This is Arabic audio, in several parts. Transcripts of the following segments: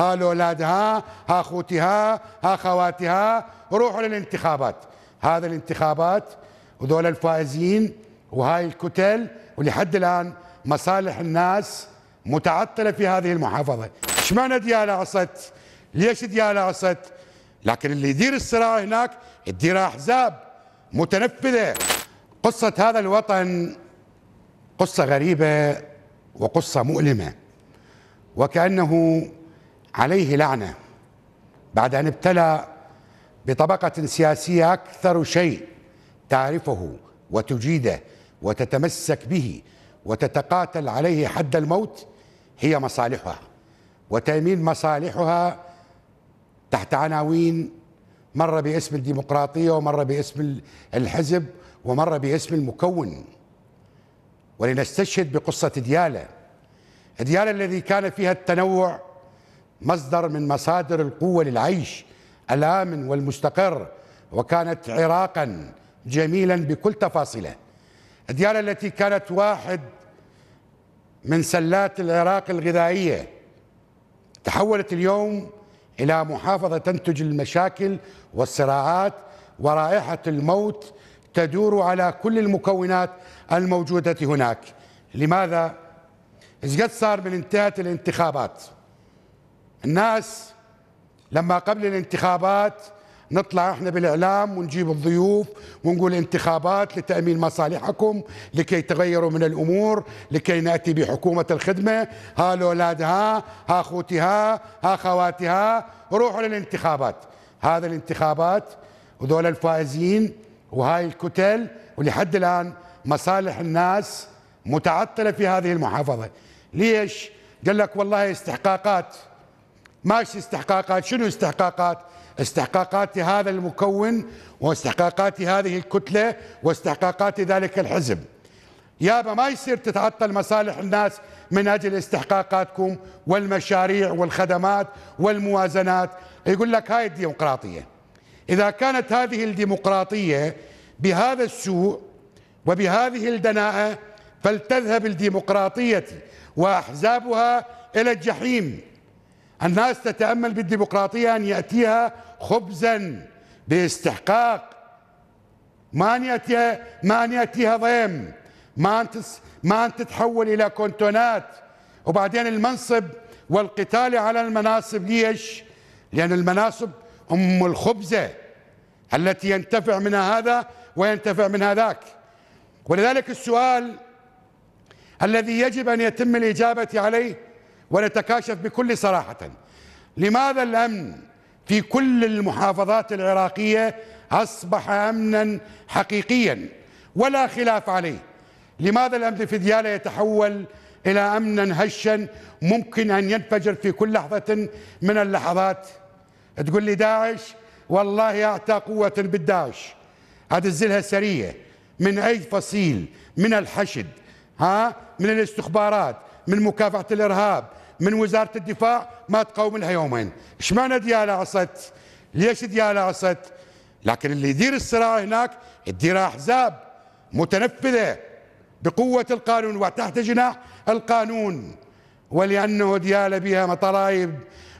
ها لأولادها ها أخوتها ها خواتها روحوا للانتخابات هذا الانتخابات وذول الفائزين وهاي الكتل ولحد الآن مصالح الناس متعطلة في هذه المحافظة معنى ديالة عصت ليش ديالة عصت لكن اللي يدير الصراع هناك يدير أحزاب متنفذة قصة هذا الوطن قصة غريبة وقصة مؤلمة وكأنه عليه لعنة بعد أن ابتلى بطبقة سياسية أكثر شيء تعرفه وتجيده وتتمسك به وتتقاتل عليه حد الموت هي مصالحها وتأمين مصالحها تحت عناوين مرة باسم الديمقراطية ومرة باسم الحزب ومرة باسم المكون ولنستشهد بقصة ديالة ديالة الذي كان فيها التنوع مصدر من مصادر القوة للعيش الآمن والمستقر وكانت عراقا جميلا بكل تفاصيله ديالا التي كانت واحد من سلات العراق الغذائية تحولت اليوم إلى محافظة تنتج المشاكل والصراعات ورائحة الموت تدور على كل المكونات الموجودة هناك لماذا؟ إذ قد صار من انتهت الانتخابات؟ الناس لما قبل الانتخابات نطلع احنا بالاعلام ونجيب الضيوف ونقول انتخابات لتامين مصالحكم لكي تغيروا من الامور لكي ناتي بحكومه الخدمه ها لاولادها ها اخوتها ها خواتها روحوا للانتخابات هذا الانتخابات وذول الفائزين وهاي الكتل ولحد الان مصالح الناس متعطله في هذه المحافظه ليش؟ قال لك والله استحقاقات ماشي استحقاقات شنو استحقاقات استحقاقات هذا المكون واستحقاقات هذه الكتلة واستحقاقات ذلك الحزب يابا ما يصير تتعطل مصالح الناس من أجل استحقاقاتكم والمشاريع والخدمات والموازنات يقول لك هاي الديمقراطية إذا كانت هذه الديمقراطية بهذا السوء وبهذه الدناءة فلتذهب الديمقراطية وأحزابها إلى الجحيم الناس تتأمل بالديمقراطية أن يأتيها خبزا باستحقاق ما أن يأتيها, ما أن يأتيها ضيم ما أن, تس ما أن تتحول إلى كونتونات وبعدين المنصب والقتال على المناصب ليش لأن المناصب أم الخبزة التي ينتفع منها هذا وينتفع من هذاك ولذلك السؤال الذي يجب أن يتم الإجابة عليه ونتكاشف بكل صراحة لماذا الأمن في كل المحافظات العراقية أصبح أمنا حقيقيا ولا خلاف عليه لماذا الأمن في ديالى يتحول إلى أمنا هشا ممكن أن ينفجر في كل لحظة من اللحظات تقول لي داعش والله أعطى قوة بالداعش الزلها سرية من أي فصيل من الحشد ها من الاستخبارات من مكافحة الإرهاب من وزاره الدفاع ما تقوم لها يومين ايش معنى ديالة عصت ليش ديالة عصت لكن اللي يدير الصراع هناك يدير احزاب متنفذه بقوه القانون وتحت جناح القانون ولانه ديالة بها مطرايب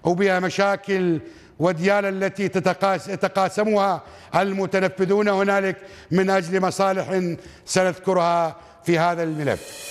وبها مشاكل وديالة التي تتقاسمها المتنفذون هنالك من اجل مصالح سنذكرها في هذا الملف.